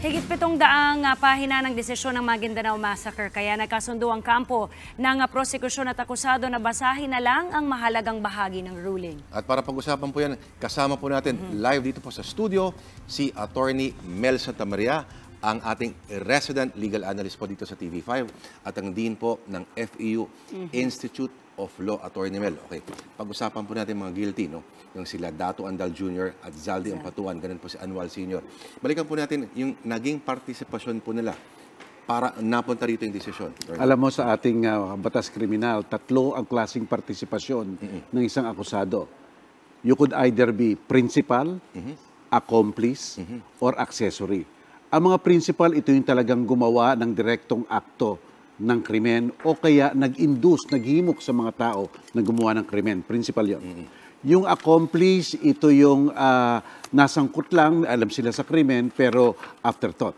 Higit pitong daang ah, pahina ng desisyon ng Maguindanao Massacre kaya nagkasundo ang kampo ng ah, prosekusyon at akusado na basahin na lang ang mahalagang bahagi ng ruling. At para pag-usapan po yan, kasama po natin mm -hmm. live dito po sa studio si Attorney Mel Santamaria, ang ating resident legal analyst po dito sa TV5 at ang dean po ng FEU mm -hmm. Institute of Law, Attorney Mel. Okay, pag-usapan po natin mga guilty, no? Yung sila Dato Andal Jr. at Zaldi yeah. Ampatuan, ganun po si Anwal Sr. Balikan po natin yung naging partisipasyon po nila para napunta rito yung desisyon. Alam mo sa ating uh, batas kriminal, tatlo ang klasing partisipasyon mm -hmm. ng isang akusado. You could either be principal, mm -hmm. accomplice, mm -hmm. or accessory. Ang mga principal, ito yung talagang gumawa ng direktong akto ng krimen o kaya nag-induce, naghimok sa mga tao na gumawa ng krimen. Principal yon. Mm-hmm. Yung accomplice, ito yung uh, nasangkot lang, alam sila sa krimen, pero afterthought.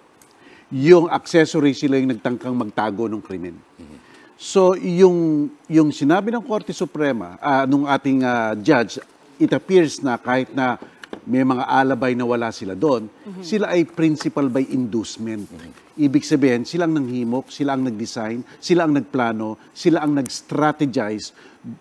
Yung accessory, sila yung nagtangkang magtago ng krimen. Mm-hmm. So, yung, yung sinabi ng Korte Suprema, uh, nung ating uh, judge, it appears na kahit na may mga alabay na wala sila doon, mm-hmm. sila ay principal by inducement. Mm-hmm. Ibig sabihin, sila ang nanghimok, sila ang nag-design, sila ang nagplano, sila ang nag-strategize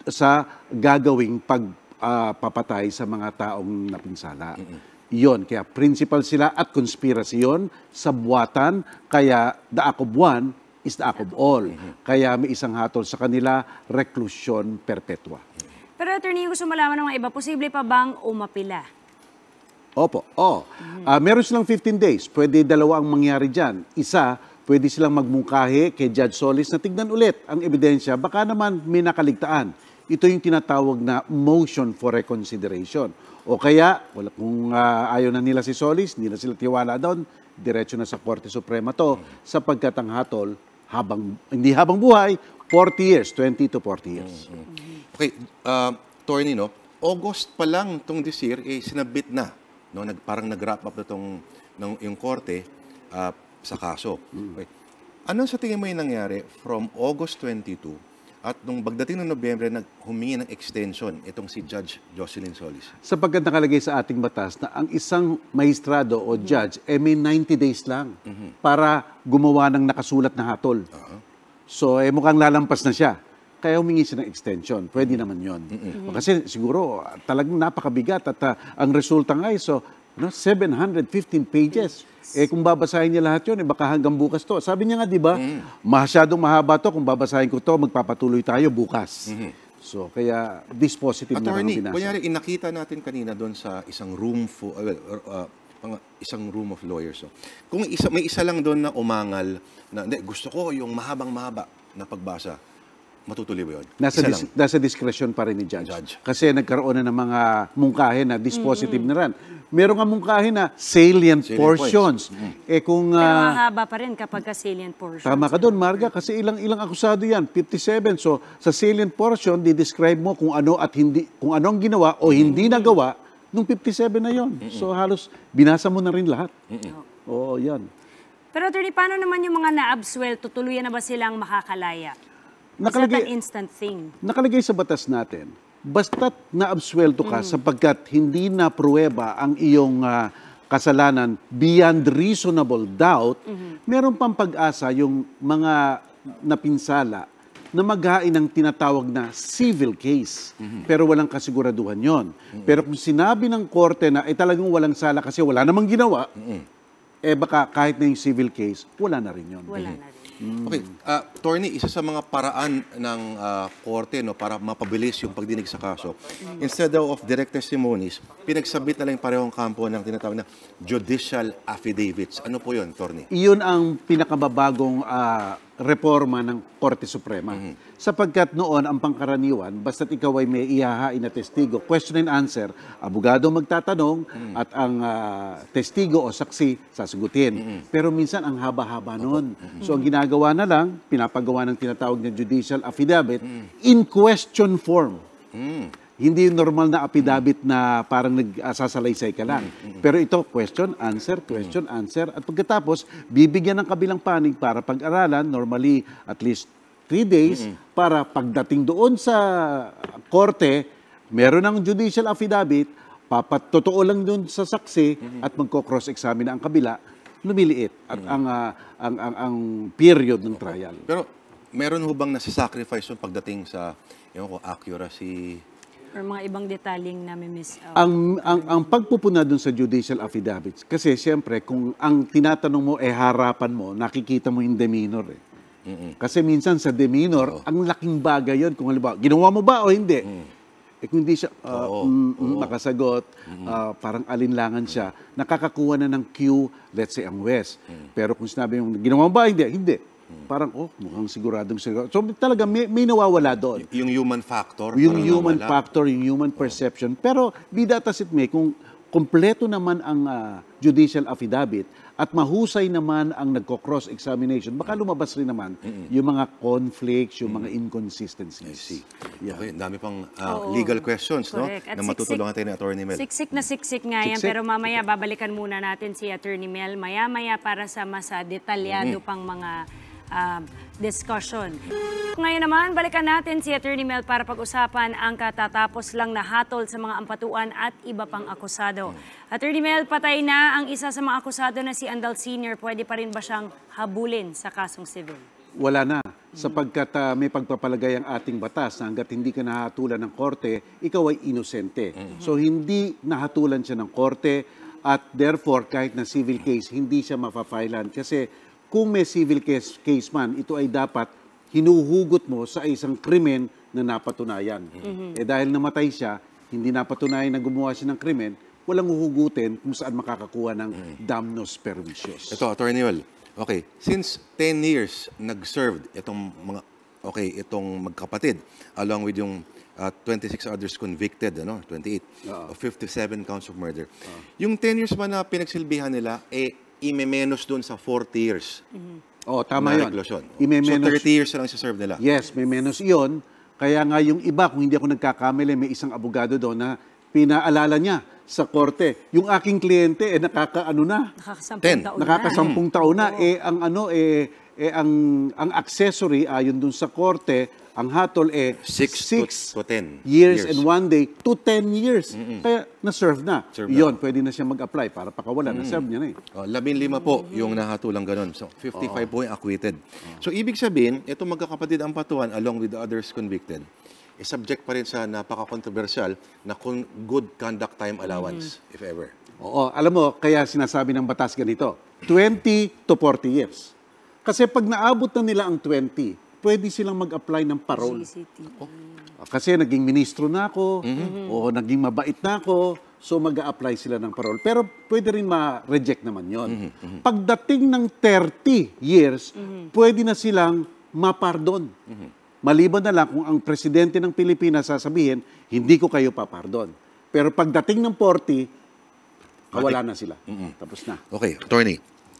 sa gagawing pagpapatay ah, uh, sa mga taong napinsala. Mm-hmm. Yon, kaya principal sila at conspiracy yon, sabwatan, kaya the daakob one is the daakob all. Mm-hmm. Kaya may isang hatol sa kanila, reclusion perpetua. Pero attorney, gusto malaman ng mga iba, posible pa bang umapila? Opo, oo. Oh. Mm. Uh, meron silang 15 days. Pwede dalawa ang mangyari dyan. Isa, pwede silang magmungkahi kay Judge Solis na tignan ulit ang ebidensya. Baka naman may nakaligtaan. Ito yung tinatawag na motion for reconsideration. O kaya, wala, kung uh, ayaw na nila si Solis, nila sila tiwala doon, diretso na sa Korte Suprema to sa pagkatanghatol, habang, hindi habang buhay, 40 years, 20 to 40 years. Mm-hmm. Okay, uh, ah, Torny, August pa lang itong this year, eh, sinabit na no, nag, parang nag-wrap up na tong, ng, yung korte uh, sa kaso. Mm. Okay. Ano sa tingin mo yung nangyari from August 22 at nung pagdating ng Nobyembre, naghumingi ng extension itong si Judge Jocelyn Solis. Sapagkat nakalagay sa ating batas na ang isang magistrado o mm. judge, ay eh may 90 days lang mm-hmm. para gumawa ng nakasulat na hatol. Uh-huh. So, eh mukhang lalampas na siya kaya humingi siya ng extension. Pwede naman yon. Mm-hmm. Kasi siguro talagang napakabigat at uh, ang resulta nga ay so, no, 715 pages. Eh kung babasahin niya lahat yon, eh, baka hanggang bukas to. Sabi niya nga, di ba, mm-hmm. masyadong mahaba to. Kung babasahin ko to, magpapatuloy tayo bukas. Mm-hmm. So, kaya dispositive Attorney, na lang binasa. Attorney, inakita natin kanina doon sa isang room for, ah, well, uh, uh, isang room of lawyers. So. Kung isa, may isa lang doon na umangal na, hindi, gusto ko yung mahabang-mahaba na pagbasa matutuloy ba yun? Nasa, dis- nasa discretion pa rin ni judge. judge. Kasi nagkaroon na ng mga mungkahe na dispositive mm-hmm. na rin. Meron nga mungkahe na salient, salient portions. Mm-hmm. Eh kung... Uh, Pero ah, mahaba pa rin kapag ka salient portions. Tama ka doon, Marga, kasi ilang ilang akusado yan, 57. So sa salient portion, di-describe mo kung ano at hindi kung anong ginawa o hindi mm-hmm. nagawa nung 57 na yon. Mm-hmm. So halos binasa mo na rin lahat. Mm-hmm. Oo, yan. Pero attorney, paano naman yung mga naabswelto? Tutuloy na ba silang makakalaya? nakalagay, It's instant thing. Nakalagay sa batas natin, basta't naabswelto ka mm. sapagkat hindi na pruweba ang iyong uh, kasalanan beyond reasonable doubt, mm-hmm. meron pang pag-asa yung mga napinsala na maghain ng tinatawag na civil case. Mm-hmm. Pero walang kasiguraduhan yon. Mm-hmm. Pero kung sinabi ng korte na eh talagang walang sala kasi wala namang ginawa, mm-hmm. eh baka kahit na yung civil case, wala na rin yon. Wala mm-hmm. na rin. Mm. Okay, uh, ah, Torny, isa sa mga paraan ng uh, korte no, para mapabilis yung pagdinig sa kaso. Mm. Instead of direct testimonies, pinagsabit na lang parehong kampo ng tinatawag na judicial affidavits. Ano po yun, Torny? Iyon ang pinakababagong uh, reforma ng Korte Suprema. Mm-hmm. Sapagkat noon ang pangkaraniwan, basta't ikaw ay may ihahain na testigo, question and answer, abogado magtatanong mm-hmm. at ang uh, testigo o saksi sasagutin. Mm-hmm. Pero minsan ang haba-haba noon. Mm-hmm. So ang ginagawa na lang, pinapagawa ng tinatawag na judicial affidavit mm-hmm. in question form. Mm-hmm. Hindi yung normal na apidabit na parang nagsasalaysay ka lang. Pero ito, question, answer, question, answer. At pagkatapos, bibigyan ng kabilang panig para pag-aralan, normally at least three days, para pagdating doon sa korte, meron ng judicial affidavit, papatotoo lang doon sa saksi at magko-cross-examine ang kabila, lumiliit at ang, uh, ang, ang, ang period ng trial. Pero meron ho bang nasa-sacrifice yung pagdating sa yung ko, accuracy, or mga ibang detaling namin miss out? Ang, ang, ang pagpupuna dun sa judicial affidavits, kasi siyempre kung ang tinatanong mo eh harapan mo, nakikita mo yung demeanor eh. Mm-mm. Kasi minsan sa demeanor, Oo. ang laking bagay yon kung halimbawa, ginawa mo ba o hindi? Mm. Eh kung hindi siya uh, Oo. Mm, mm, Oo. makasagot, uh, parang alinlangan siya, nakakakuha na ng cue, let's say ang West. Mm. Pero kung sinabi yung ginawa mo ba, hindi, hindi parang, oh, mukhang siguradong sigurado. So talaga, may, may nawawala doon. Y- yung human factor. Yung human nawala. factor, yung human oh. perception. Oh. Pero be that as it may, kung kompleto naman ang uh, judicial affidavit at mahusay naman ang nagko-cross-examination, baka lumabas rin naman Mm-mm. yung mga conflicts, yung mga inconsistencies. I see. Yeah. Okay, dami pang uh, legal questions Correct. no, At na matutulungan tayo ni Attorney Mel. Siksik na siksik nga yan, pero mamaya babalikan muna natin si Attorney Mel maya-maya para sa mas ah, detalyado pang mga um, discussion. Ngayon naman, balikan natin si Attorney Mel para pag-usapan ang katatapos lang na hatol sa mga ampatuan at iba pang akusado. Attorney Mel, patay na ang isa sa mga akusado na si Andal Senior. Pwede pa rin ba siyang habulin sa kasong civil? Wala na sapagkat uh, may pagpapalagay ang ating batas na hanggat hindi ka nahatulan ng korte, ikaw ay inosente. Mm-hmm. So hindi nahatulan siya ng korte at therefore kahit na civil case, hindi siya mapafilan kasi kung may civil case, case man, ito ay dapat hinuhugot mo sa isang krimen na napatunayan. Mm-hmm. Eh dahil namatay siya, hindi napatunayan na gumawa siya ng krimen, walang huhugutin kung saan makakakuha ng mm-hmm. damnos pervicios. Ito, Attorney Well. Okay, since 10 years nag-served itong mga okay, itong magkapatid along with yung uh, ah, 26 others convicted, ano, 28 uh-huh. of 57 counts of murder. Uh-huh. Yung 10 years man na pinagsilbihan nila eh imemenos doon sa 40 years. Mm-hmm. Oh, tama na yun. Reclusion. Imemenos, so 30 years lang serve nila. Yes, may menos iyon. Kaya nga yung iba, kung hindi ako nagkakamali, may isang abogado doon na pinaalala niya sa korte. Yung aking kliyente, eh, nakakaano na? Nakakasampung Ten. taon Nakakasampung na. taon na. Mm. Eh, ang ano, eh, eh ang ang accessory ayon dun sa korte, ang hatol eh 6 to 10 years, years and 1 day to 10 years. Mm-mm. Kaya na-serve na. Serve Yun, na. pwede na siya mag-apply para pakawalan. Mm-mm. Na-serve niya na eh. Oh, labing lima po yung nahatulang ganun. So, 55 oh. po yung acquitted. Oh. So, ibig sabihin, itong magkakapatid ang patuan along with the others convicted, eh, subject pa rin sa napaka-controversial na good conduct time allowance, mm-hmm. if ever. Oo, alam mo, kaya sinasabi ng batas ganito, 20 to 40 years. Kasi pag naabot na nila ang 20, pwede silang mag-apply ng parole. CCTV. E. Ah, kasi naging ministro na ako, mm-hmm. o naging mabait na ako, so mag apply sila ng parole. Pero pwede rin ma-reject naman yon. Mm-hmm, mm-hmm. Pagdating ng 30 years, mm-hmm. pwede na silang mapardon. Mm-hmm. Maliban na lang kung ang presidente ng Pilipinas sasabihin, hindi ko kayo papardon. Pero pagdating ng 40, wala na sila. Mm-hmm. Tapos na. Okay, attorney.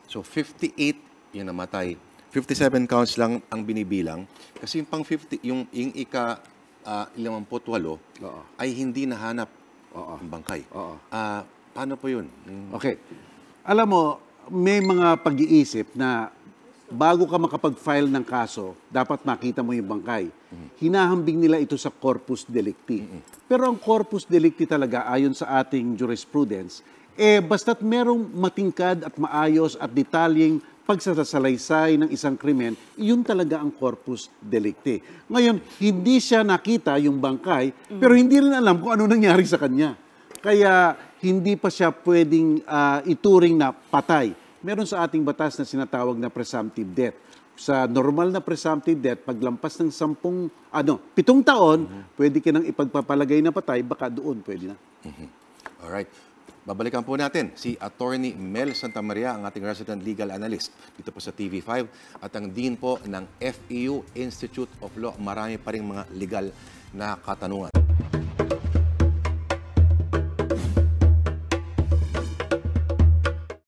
So 58 yung namatay. 57 counts lang ang binibilang kasi yung pang 50 yung yung ika uh, ah, 58 Oo. ay hindi nahanap Oo. ang bangkay. Oo. Uh, paano po 'yun? Mm. Okay. Alam mo, may mga pag-iisip na bago ka makapag-file ng kaso, dapat makita mo yung bangkay. Mm-hmm. Hinahambing nila ito sa corpus delicti. Mm-hmm. Pero ang corpus delicti talaga ayon sa ating jurisprudence eh basta't merong matingkad at maayos at detalyeng pagsasalaysay ng isang krimen, yun talaga ang corpus delicti. Ngayon, hindi siya nakita yung bangkay, pero hindi rin alam kung ano nangyari sa kanya. Kaya hindi pa siya pwedeng uh, ituring na patay. Meron sa ating batas na sinatawag na presumptive death. Sa normal na presumptive death, paglampas ng sampung, ano, pitong taon, mm-hmm. pwede ka nang ipagpapalagay na patay, baka doon pwede na. Mm-hmm. Alright. Babalikan po natin si Attorney Mel Santa Maria, ang ating resident legal analyst dito po sa TV5 at ang dean po ng FEU Institute of Law. Marami pa rin mga legal na katanungan.